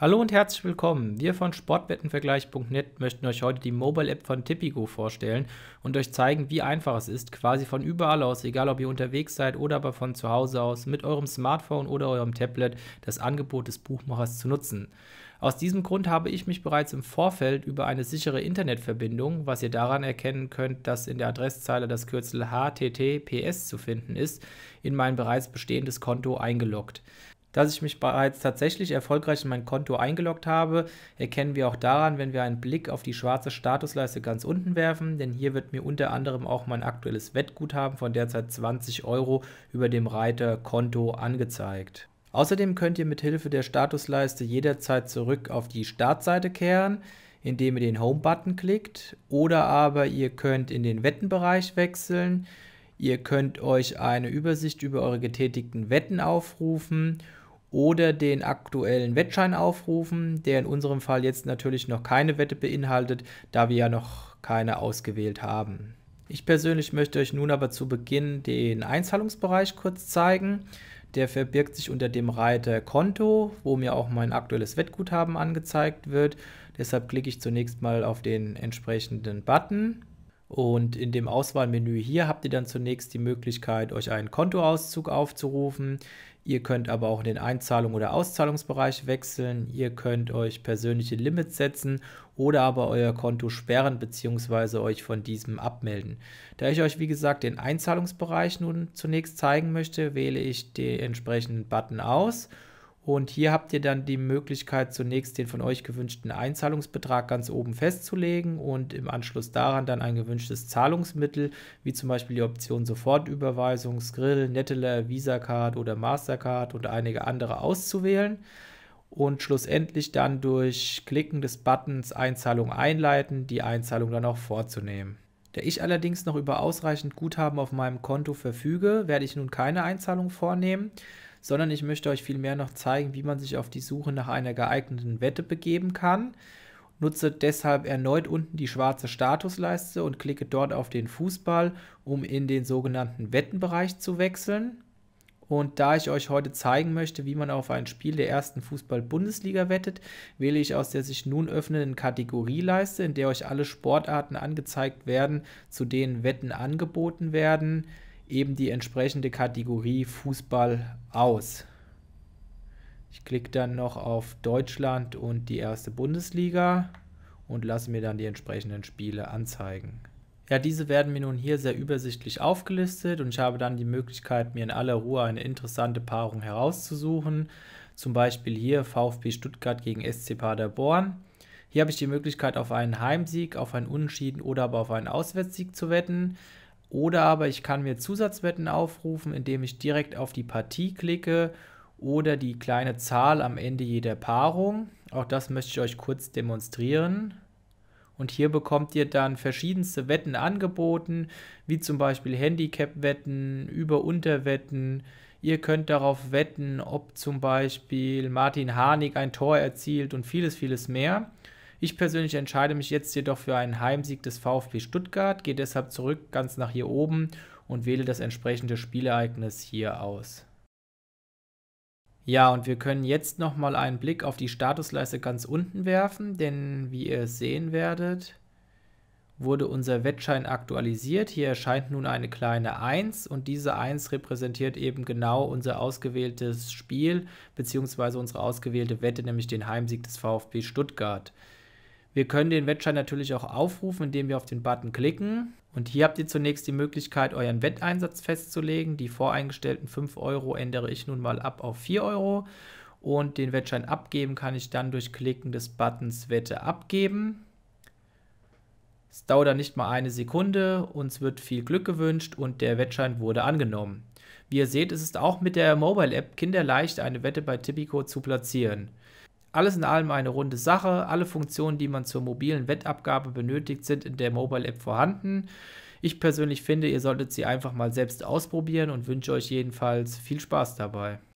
Hallo und herzlich willkommen. Wir von Sportwettenvergleich.net möchten euch heute die Mobile App von Tipico vorstellen und euch zeigen, wie einfach es ist, quasi von überall aus, egal ob ihr unterwegs seid oder aber von zu Hause aus, mit eurem Smartphone oder eurem Tablet das Angebot des Buchmachers zu nutzen. Aus diesem Grund habe ich mich bereits im Vorfeld über eine sichere Internetverbindung, was ihr daran erkennen könnt, dass in der Adresszeile das Kürzel HTTPS zu finden ist, in mein bereits bestehendes Konto eingeloggt. Dass ich mich bereits tatsächlich erfolgreich in mein Konto eingeloggt habe, erkennen wir auch daran, wenn wir einen Blick auf die schwarze Statusleiste ganz unten werfen, denn hier wird mir unter anderem auch mein aktuelles Wettguthaben von derzeit 20 Euro über dem Reiter Konto angezeigt. Außerdem könnt ihr mit Hilfe der Statusleiste jederzeit zurück auf die Startseite kehren, indem ihr den Home-Button klickt oder aber ihr könnt in den Wettenbereich wechseln, Ihr könnt euch eine Übersicht über eure getätigten Wetten aufrufen oder den aktuellen Wettschein aufrufen, der in unserem Fall jetzt natürlich noch keine Wette beinhaltet, da wir ja noch keine ausgewählt haben. Ich persönlich möchte euch nun aber zu Beginn den Einzahlungsbereich kurz zeigen. Der verbirgt sich unter dem Reiter Konto, wo mir auch mein aktuelles Wettguthaben angezeigt wird. Deshalb klicke ich zunächst mal auf den entsprechenden Button und in dem Auswahlmenü hier habt ihr dann zunächst die Möglichkeit, euch einen Kontoauszug aufzurufen. Ihr könnt aber auch in den Einzahlung- oder Auszahlungsbereich wechseln. Ihr könnt euch persönliche Limits setzen oder aber euer Konto sperren bzw. euch von diesem abmelden. Da ich euch wie gesagt den Einzahlungsbereich nun zunächst zeigen möchte, wähle ich den entsprechenden Button aus und hier habt ihr dann die Möglichkeit, zunächst den von euch gewünschten Einzahlungsbetrag ganz oben festzulegen und im Anschluss daran dann ein gewünschtes Zahlungsmittel, wie zum Beispiel die Option Sofortüberweisung, Skrill, Netteler, Visa Card oder Mastercard und einige andere auszuwählen und schlussendlich dann durch Klicken des Buttons Einzahlung einleiten, die Einzahlung dann auch vorzunehmen. Da ich allerdings noch über ausreichend Guthaben auf meinem Konto verfüge, werde ich nun keine Einzahlung vornehmen sondern ich möchte euch vielmehr noch zeigen, wie man sich auf die Suche nach einer geeigneten Wette begeben kann. Nutze deshalb erneut unten die schwarze Statusleiste und klicke dort auf den Fußball, um in den sogenannten Wettenbereich zu wechseln. Und da ich euch heute zeigen möchte, wie man auf ein Spiel der ersten Fußball-Bundesliga wettet, wähle ich aus der sich nun öffnenden Kategorieleiste, in der euch alle Sportarten angezeigt werden, zu denen Wetten angeboten werden, eben die entsprechende Kategorie Fußball aus. Ich klicke dann noch auf Deutschland und die erste Bundesliga und lasse mir dann die entsprechenden Spiele anzeigen. Ja, diese werden mir nun hier sehr übersichtlich aufgelistet und ich habe dann die Möglichkeit, mir in aller Ruhe eine interessante Paarung herauszusuchen. Zum Beispiel hier VfB Stuttgart gegen SC Paderborn. Hier habe ich die Möglichkeit, auf einen Heimsieg, auf einen Unentschieden oder aber auf einen Auswärtssieg zu wetten. Oder aber ich kann mir Zusatzwetten aufrufen, indem ich direkt auf die Partie klicke oder die kleine Zahl am Ende jeder Paarung. Auch das möchte ich euch kurz demonstrieren. Und hier bekommt ihr dann verschiedenste Wetten angeboten, wie zum Beispiel Handicap-Wetten, Über-Unter-Wetten. Ihr könnt darauf wetten, ob zum Beispiel Martin Harnik ein Tor erzielt und vieles, vieles mehr. Ich persönlich entscheide mich jetzt jedoch für einen Heimsieg des VfB Stuttgart, gehe deshalb zurück ganz nach hier oben und wähle das entsprechende Spielereignis hier aus. Ja, und wir können jetzt nochmal einen Blick auf die Statusleiste ganz unten werfen, denn wie ihr sehen werdet, wurde unser Wettschein aktualisiert. Hier erscheint nun eine kleine 1 und diese 1 repräsentiert eben genau unser ausgewähltes Spiel bzw. unsere ausgewählte Wette, nämlich den Heimsieg des VfB Stuttgart. Wir können den Wettschein natürlich auch aufrufen, indem wir auf den Button klicken. Und hier habt ihr zunächst die Möglichkeit, euren Wetteinsatz festzulegen. Die voreingestellten 5 Euro ändere ich nun mal ab auf 4 Euro. Und den Wettschein abgeben kann ich dann durch Klicken des Buttons Wette abgeben. Es dauert dann nicht mal eine Sekunde, uns wird viel Glück gewünscht und der Wettschein wurde angenommen. Wie ihr seht, ist es auch mit der Mobile-App kinderleicht, eine Wette bei Tipico zu platzieren. Alles in allem eine runde Sache. Alle Funktionen, die man zur mobilen Wettabgabe benötigt, sind in der Mobile App vorhanden. Ich persönlich finde, ihr solltet sie einfach mal selbst ausprobieren und wünsche euch jedenfalls viel Spaß dabei.